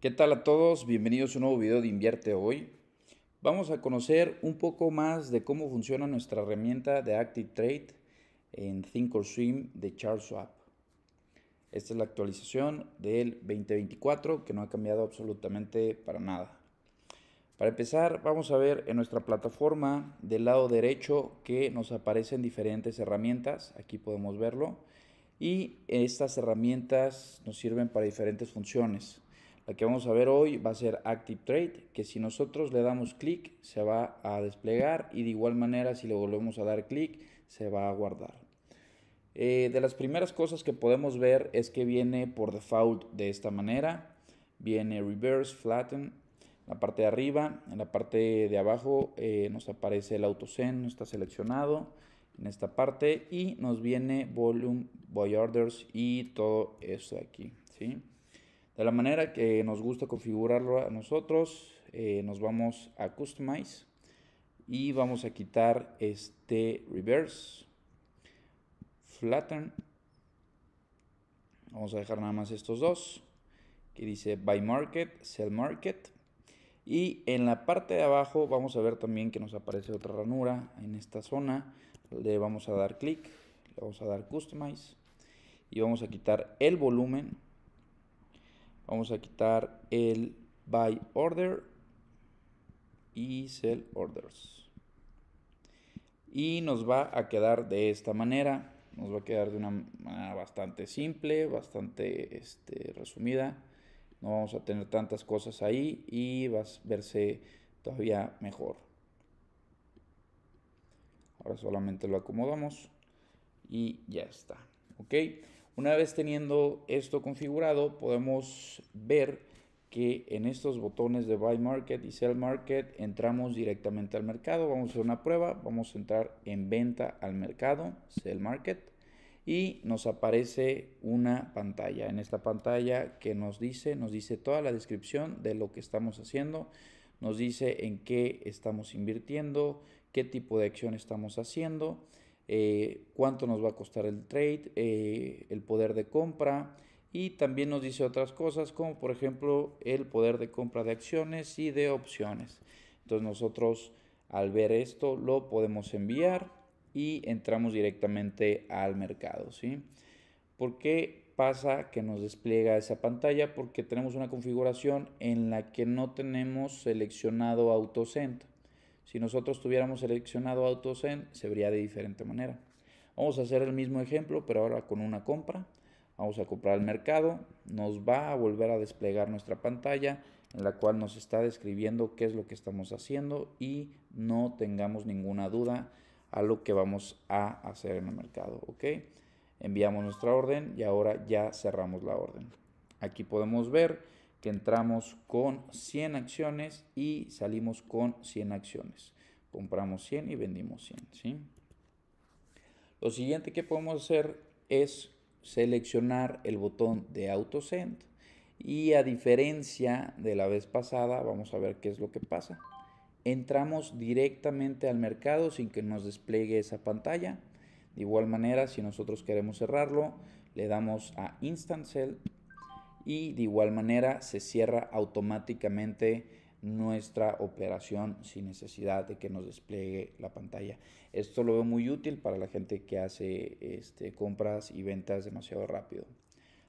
¿Qué tal a todos? Bienvenidos a un nuevo video de Invierte Hoy. Vamos a conocer un poco más de cómo funciona nuestra herramienta de Active Trade en Thinkorswim de Charles Schwab. Esta es la actualización del 2024 que no ha cambiado absolutamente para nada. Para empezar, vamos a ver en nuestra plataforma del lado derecho que nos aparecen diferentes herramientas. Aquí podemos verlo. Y estas herramientas nos sirven para diferentes funciones. La que vamos a ver hoy va a ser Active Trade, que si nosotros le damos clic se va a desplegar y de igual manera si le volvemos a dar clic se va a guardar. Eh, de las primeras cosas que podemos ver es que viene por default de esta manera. Viene reverse, flatten, la parte de arriba, en la parte de abajo eh, nos aparece el AutoSend, no está seleccionado en esta parte y nos viene Volume, Buy Orders y todo esto de aquí, ¿sí? De la manera que nos gusta configurarlo a nosotros, eh, nos vamos a Customize y vamos a quitar este Reverse, Flatten. Vamos a dejar nada más estos dos, que dice Buy Market, Sell Market. Y en la parte de abajo vamos a ver también que nos aparece otra ranura en esta zona. Le vamos a dar clic, le vamos a dar Customize y vamos a quitar el volumen Vamos a quitar el buy order y sell orders. Y nos va a quedar de esta manera. Nos va a quedar de una manera bastante simple, bastante este, resumida. No vamos a tener tantas cosas ahí y va a verse todavía mejor. Ahora solamente lo acomodamos y ya está. ¿Ok? Una vez teniendo esto configurado, podemos ver que en estos botones de Buy Market y Sell Market entramos directamente al mercado. Vamos a hacer una prueba, vamos a entrar en venta al mercado, Sell Market, y nos aparece una pantalla. En esta pantalla que nos dice, nos dice toda la descripción de lo que estamos haciendo, nos dice en qué estamos invirtiendo, qué tipo de acción estamos haciendo eh, cuánto nos va a costar el trade, eh, el poder de compra y también nos dice otras cosas como por ejemplo el poder de compra de acciones y de opciones. Entonces nosotros al ver esto lo podemos enviar y entramos directamente al mercado. ¿sí? ¿Por qué pasa que nos despliega esa pantalla? Porque tenemos una configuración en la que no tenemos seleccionado autocentro. Si nosotros tuviéramos seleccionado AutoSend, se vería de diferente manera. Vamos a hacer el mismo ejemplo, pero ahora con una compra. Vamos a comprar al mercado, nos va a volver a desplegar nuestra pantalla en la cual nos está describiendo qué es lo que estamos haciendo y no tengamos ninguna duda a lo que vamos a hacer en el mercado. ¿ok? Enviamos nuestra orden y ahora ya cerramos la orden. Aquí podemos ver que entramos con 100 acciones y salimos con 100 acciones. Compramos 100 y vendimos 100. ¿sí? Lo siguiente que podemos hacer es seleccionar el botón de AutoSend. Y a diferencia de la vez pasada, vamos a ver qué es lo que pasa. Entramos directamente al mercado sin que nos despliegue esa pantalla. De igual manera, si nosotros queremos cerrarlo, le damos a Instant Sell y de igual manera se cierra automáticamente nuestra operación sin necesidad de que nos despliegue la pantalla. Esto lo veo muy útil para la gente que hace este, compras y ventas demasiado rápido.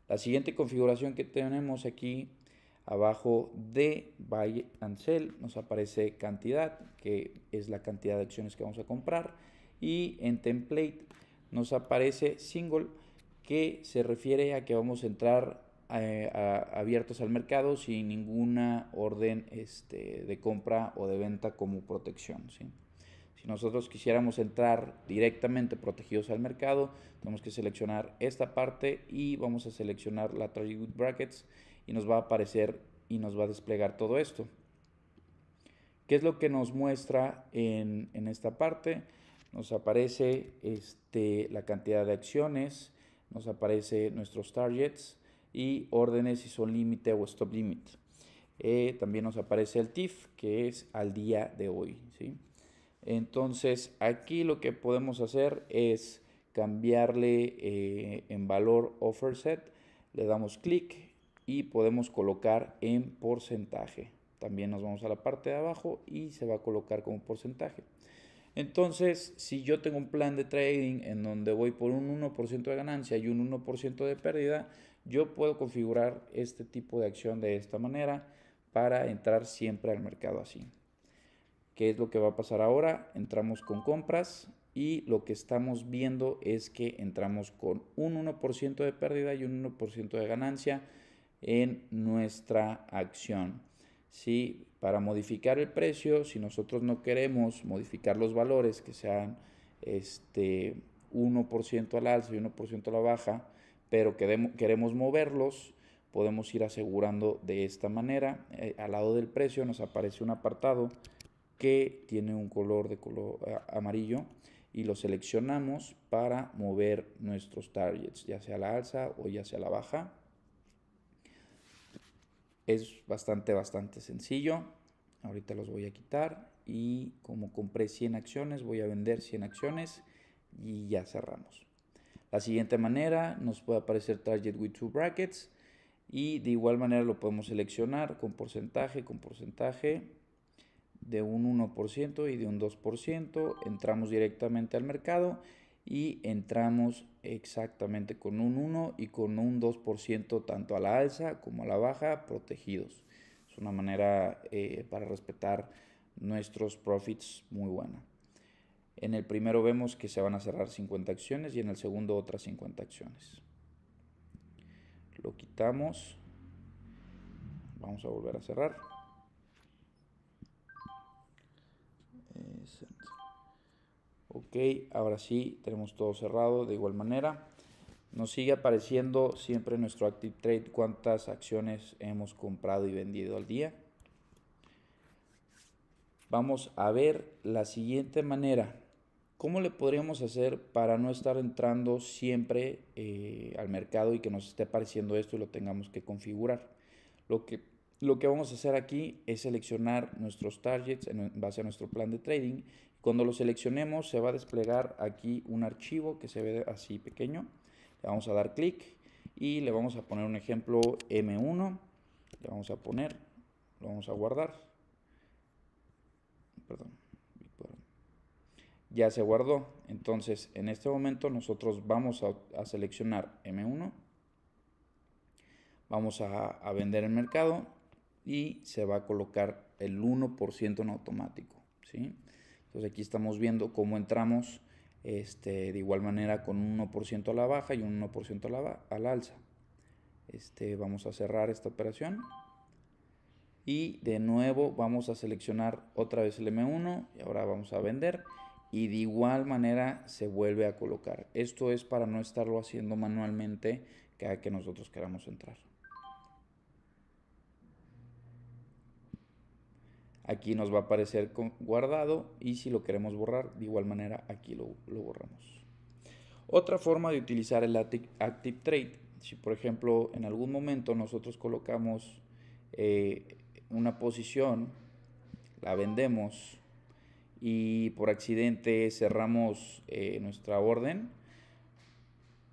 La siguiente configuración que tenemos aquí abajo de Buy and nos aparece cantidad, que es la cantidad de acciones que vamos a comprar. Y en Template nos aparece Single, que se refiere a que vamos a entrar eh, abiertos al mercado sin ninguna orden este, de compra o de venta como protección. Si nosotros quisiéramos entrar directamente protegidos al mercado, tenemos que seleccionar esta parte y vamos a seleccionar la Target Brackets y nos va a aparecer y nos va a desplegar todo esto. ¿Qué es lo que nos muestra en, esta parte? Nos aparece este, la cantidad de acciones, nos aparece nuestros targets, y órdenes si son límite o stop limit. Eh, también nos aparece el TIF, que es al día de hoy. Entonces, aquí lo que podemos hacer es cambiarle eh, en valor offer le damos clic y podemos colocar en porcentaje. También nos vamos a la parte de abajo y se va a colocar como porcentaje. Entonces, si yo tengo un plan de trading en donde voy por un 1% de ganancia y un 1% de pérdida, yo puedo configurar este tipo de acción de esta manera para entrar siempre al mercado así. ¿Qué es lo que va a pasar ahora? Entramos con compras y lo que estamos viendo es que entramos con un 1% de pérdida y un 1% de ganancia en nuestra acción. ¿Sí? Para modificar el precio, si nosotros no queremos modificar los valores que sean este 1% al alza y 1% a la baja, pero queremos moverlos, podemos ir asegurando de esta manera. Eh, al lado del precio nos aparece un apartado que tiene un color de color eh, amarillo y lo seleccionamos para mover nuestros targets, ya sea la alza o ya sea la baja. Es bastante, bastante sencillo. Ahorita los voy a quitar y como compré 100 acciones, voy a vender 100 acciones y ya cerramos la siguiente manera. Nos puede aparecer target with two brackets y de igual manera lo podemos seleccionar con porcentaje, con porcentaje de un 1% y de un 2%. Entramos directamente al mercado y entramos exactamente con un 1 y con un 2% tanto a la alza como a la baja protegidos. Es una manera eh, para respetar nuestros profits muy buena. En el primero vemos que se van a cerrar 50 acciones y en el segundo otras 50 acciones. Lo quitamos. Vamos a volver a cerrar. Ok, ahora sí, tenemos todo cerrado de igual manera. Nos sigue apareciendo siempre nuestro Active Trade cuántas acciones hemos comprado y vendido al día. Vamos a ver la siguiente manera ¿Cómo le podríamos hacer para no estar entrando siempre eh, al mercado y que nos esté apareciendo esto y lo tengamos que configurar? Lo que, lo que vamos a hacer aquí es seleccionar nuestros targets en base a nuestro plan de trading. Cuando lo seleccionemos se va a desplegar aquí un archivo que se ve así pequeño. Le vamos a dar clic y le vamos a poner un ejemplo M1. Le vamos a poner, lo vamos a guardar. Perdón ya se guardó. Entonces, en este momento nosotros vamos a, seleccionar M1, vamos a, vender el mercado y se va a colocar el 1% en automático. ¿sí? Entonces aquí estamos viendo cómo entramos este, de igual manera con un 1% a la baja y un 1% a la, alza. Este, vamos a cerrar esta operación y de nuevo vamos a seleccionar otra vez el M1 y ahora vamos a vender y de igual manera se vuelve a colocar. Esto es para no estarlo haciendo manualmente cada que nosotros queramos entrar. Aquí nos va a aparecer guardado y si lo queremos borrar, de igual manera aquí lo, borramos. Otra forma de utilizar el Active Trade, si por ejemplo en algún momento nosotros colocamos eh, una posición, la vendemos, y por accidente cerramos eh, nuestra orden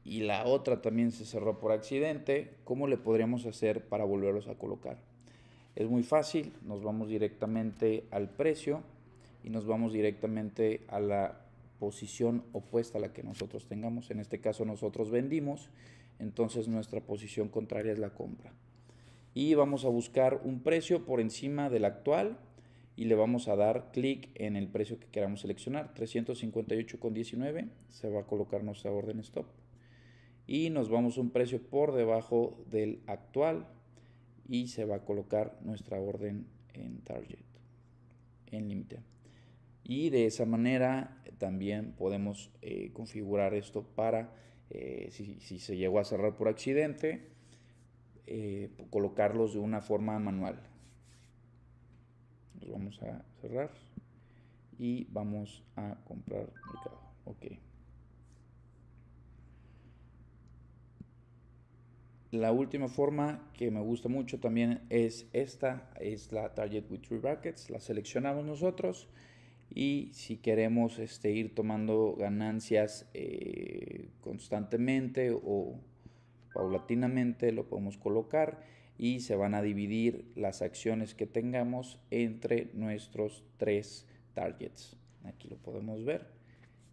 y la otra también se cerró por accidente, ¿cómo le podríamos hacer para volverlos a colocar? Es muy fácil, nos vamos directamente al precio y nos vamos directamente a la posición opuesta a la que nosotros tengamos. En este caso nosotros vendimos, entonces nuestra posición contraria es la compra. Y vamos a buscar un precio por encima del actual y le vamos a dar clic en el precio que queramos seleccionar, 358,19, se va a colocar nuestra orden stop. Y nos vamos a un precio por debajo del actual y se va a colocar nuestra orden en target, en límite. Y de esa manera también podemos eh, configurar esto para, eh, si, se llegó a cerrar por accidente, eh, colocarlos de una forma manual. Pues vamos a cerrar y vamos a comprar mercado. Ok. La última forma que me gusta mucho también es esta, es la Target with Three Brackets. La seleccionamos nosotros y si queremos este, ir tomando ganancias eh, constantemente o paulatinamente lo podemos colocar y se van a dividir las acciones que tengamos entre nuestros tres targets. Aquí lo podemos ver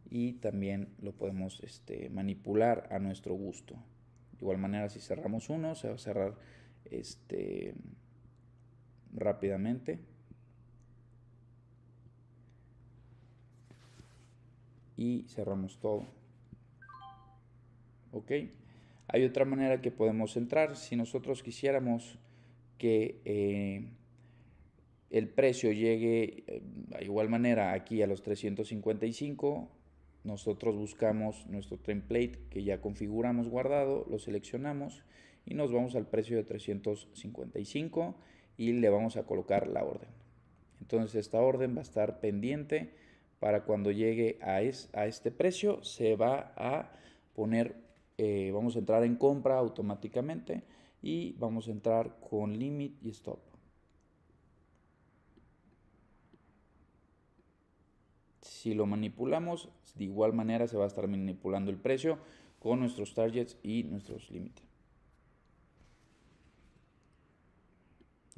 y también lo podemos este, manipular a nuestro gusto. De igual manera, si cerramos uno, se va a cerrar este, rápidamente. Y cerramos todo. Ok. Hay otra manera que podemos entrar. Si nosotros quisiéramos que eh, el precio llegue eh, de a igual manera aquí a los 355, nosotros buscamos nuestro template que ya configuramos guardado, lo seleccionamos y nos vamos al precio de 355 y le vamos a colocar la orden. Entonces esta orden va a estar pendiente para cuando llegue a, a este precio se va a poner eh, vamos a entrar en compra automáticamente y vamos a entrar con limit y stop. Si lo manipulamos, de igual manera se va a estar manipulando el precio con nuestros targets y nuestros límites.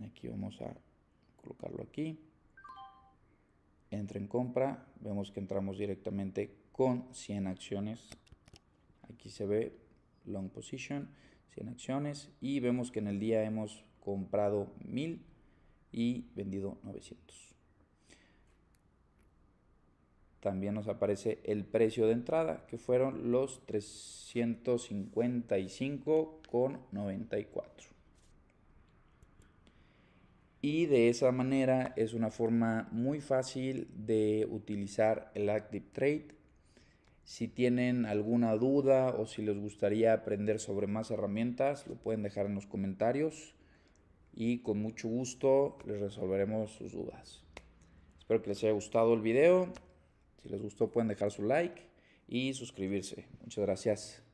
Aquí vamos a colocarlo aquí. Entra en compra. Vemos que entramos directamente con 100 acciones Aquí se ve long position, 100 acciones y vemos que en el día hemos comprado 1000 y vendido 900. También nos aparece el precio de entrada que fueron los 355,94. Y de esa manera es una forma muy fácil de utilizar el Active Trade si tienen alguna duda o si les gustaría aprender sobre más herramientas, lo pueden dejar en los comentarios y con mucho gusto les resolveremos sus dudas. Espero que les haya gustado el video. Si les gustó pueden dejar su like y suscribirse. Muchas gracias.